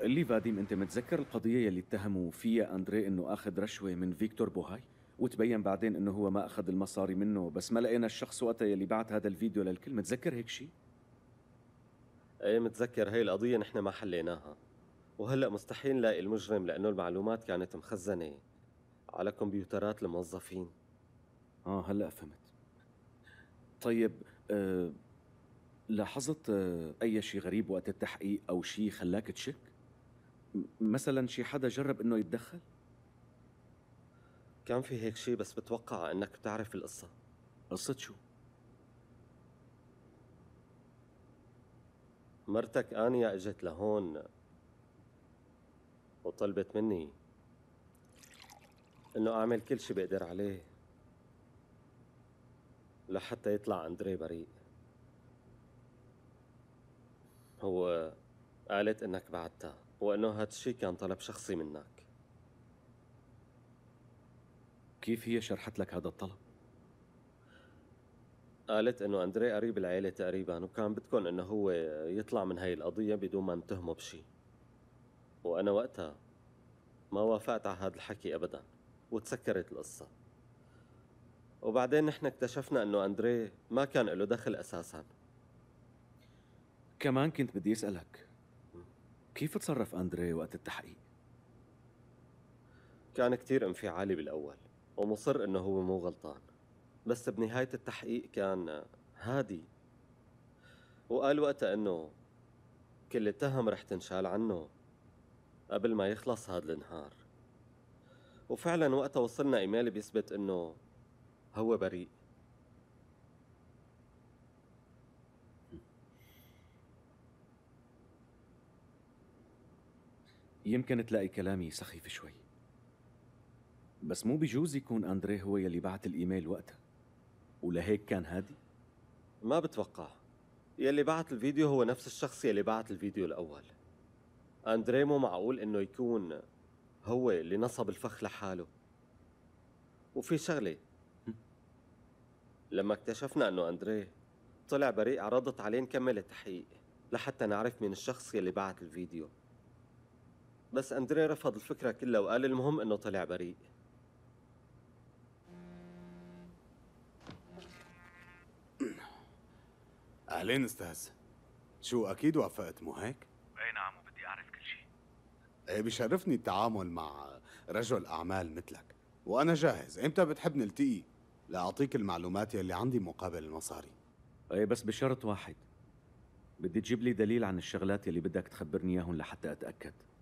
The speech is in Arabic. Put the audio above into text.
اللي فاديم انت متذكر القضيه يلي اتهموا فيها اندري انه اخذ رشوه من فيكتور بوهاي وتبين بعدين انه هو ما اخذ المصاري منه بس ما لقينا الشخص وقتها يلي بعت هذا الفيديو للكل متذكر هيك شيء ايه متذكر هي القضيه نحن ما حليناها وهلا مستحيل نلاقي المجرم لانه المعلومات كانت مخزنه على كمبيوترات الموظفين اه هلا فهمت طيب أه لاحظت أه اي شيء غريب وقت التحقيق او شيء خلاك تشك مثلا شي حدا جرب انه يتدخل؟ كان في هيك شي بس بتوقع انك بتعرف القصة قصة شو؟ مرتك آنيا اجت لهون وطلبت مني انه اعمل كل شي بقدر عليه لحتى يطلع اندري بريء هو قالت انك بعدتها وأنه هاد الشي كان طلب شخصي منك كيف هي شرحت لك هذا الطلب؟ قالت انه اندري قريب العيلة تقريبا وكان بدكم انه هو يطلع من هاي القضية بدون ما نتهمه بشي وانا وقتها ما وافقت على هذا الحكي ابدا وتسكرت القصة وبعدين نحن اكتشفنا انه اندري ما كان له دخل اساسا كمان كنت بدي اسألك كيف تصرف أندري وقت التحقيق؟ كان كتير انفعالي بالأول ومصر إنه هو مو غلطان بس بنهاية التحقيق كان هادي وقال وقتها إنه كل التهم رح تنشال عنه قبل ما يخلص هذا النهار وفعلا وقتها وصلنا إيميل بيثبت إنه هو بريء يمكن تلاقي كلامي سخيف شوي بس مو بجوز يكون أندريه هو يلي بعت الإيميل وقتها ولهيك كان هادي ما بتوقع يلي بعت الفيديو هو نفس الشخص يلي بعت الفيديو الأول أندريه مو معقول إنه يكون هو اللي نصب الفخ لحاله وفي شغلة لما اكتشفنا إنه أندريه طلع بريء عرضت عليه نكمل التحقيق لحتى نعرف مين الشخص يلي بعت الفيديو بس أندري رفض الفكرة كلها وقال المهم إنه طلع بريء أهلين أستاذ شو أكيد وافقت مو هيك؟ إي نعم وبدي أعرف كل شيء إيه بيشرفني التعامل مع رجل أعمال مثلك وأنا جاهز إمتى بتحب نلتقي لأعطيك e؟ المعلومات يلي عندي مقابل المصاري إيه بس بشرط واحد بدي تجيب لي دليل عن الشغلات يلي بدك تخبرني إياهم لحتى أتأكد